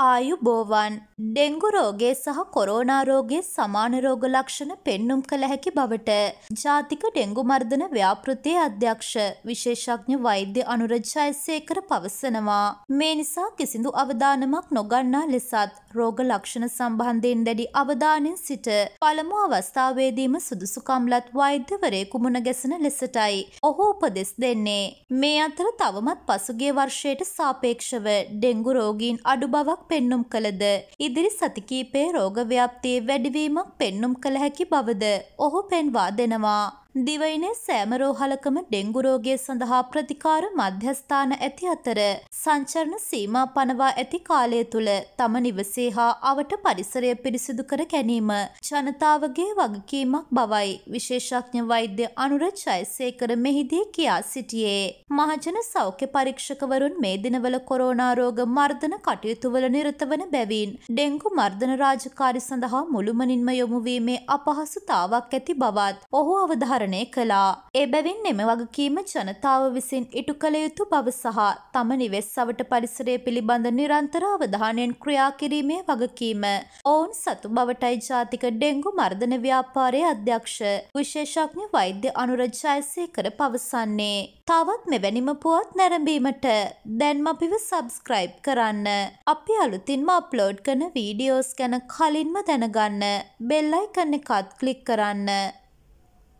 ආයුබෝවන් ඩෙංගු රෝගේ සහ කොරෝනාරෝගේ සමාන රෝග ලක්ෂණ පෙන්නුම් කළ හැකි බවට ජාතික ඩෙංගු මර්ධන ව්‍යාපෘතිය අධ්‍යක්ෂ විශේෂඥ වෛද්‍ය අනුර ජයසේකර පවසනවා. මේ නිසා කිසිදු අවධානමක් නොගන්නා ලෙසත් රෝග ලක්ෂණ සම්බන්ධයෙන් දැඩි අවධානෙන් සිට පළමු අවස්ථාවේදීම සුදුසුකම්ලත් වෛද්‍යවරයෙකු මුණ ගැසෙන ලෙසටයි ඔහු උපදෙස් දෙන්නේ. මේ අතර තවමත් පසුගිය වර්ෂයට සාපේක්ෂව ඩෙංගු රෝගීන් අඩු බවක් පෙන්눔 කළද ඉදිරි සති කිහිපයේ රෝග ව්‍යාප්තියේ වැඩිවීමක් පෙන්눔 කළ හැකි බවද ඔහු පෙන්වා දෙනවා දිවයිනේ සෑම රෝහලකම ඩෙංගු රෝගය සඳහා ප්‍රතිකාර මධ්‍යස්ථාන ඇති අතර සංචරණ සීමා පනවා ඇති කාලය තුල තම නිවසේ හා අවට පරිසරය පිරිසිදු කර ගැනීම ජනතාවගේ වගකීමක් බවයි විශේෂඥ වෛද්‍ය අනුර චෛසේකර මෙහිදී කියා සිටියේ. මහජන සෞඛ්‍ය පරීක්ෂකවරුන් මේ දිනවල කොරෝනා රෝග මර්ධන කටයුතුවල නිරතවන බැවින් ඩෙංගු මර්ධන රාජකාරි සඳහා මුළුමනින්ම යොමුවීමේ අපහසුතාවක් ඇති බවත් ඔහු අවධාර නිර්ධාරණය කළා. එබැවින් එම වගකීම ජනතාව විසින් ඉටු කළ යුතු බව සහ තම නිවෙස් සවට පරිසරය පිළිබඳ නිරන්තර අවධානයෙන් ක්‍රියා කිරීමේ වගකීම ඔවුන් සතු බවටයි ජාතික ඩෙංගු මර්ධන ව්‍යාපාරයේ අධ්‍යක්ෂ විශේෂඥ වෛද්‍ය අනුරජ් ජයසේකර පවසන්නේ. තවත් මෙවැනිම පුවත් නැරඹීමට දැන්ම අපිව සබස්ක්‍රයිබ් කරන්න. අපි අලුතින්ම අප්ලෝඩ් කරන වීඩියෝස් ගැන කලින්ම දැනගන්න. බෙල්ලයිකන්න එකත් කලික් කරන්න.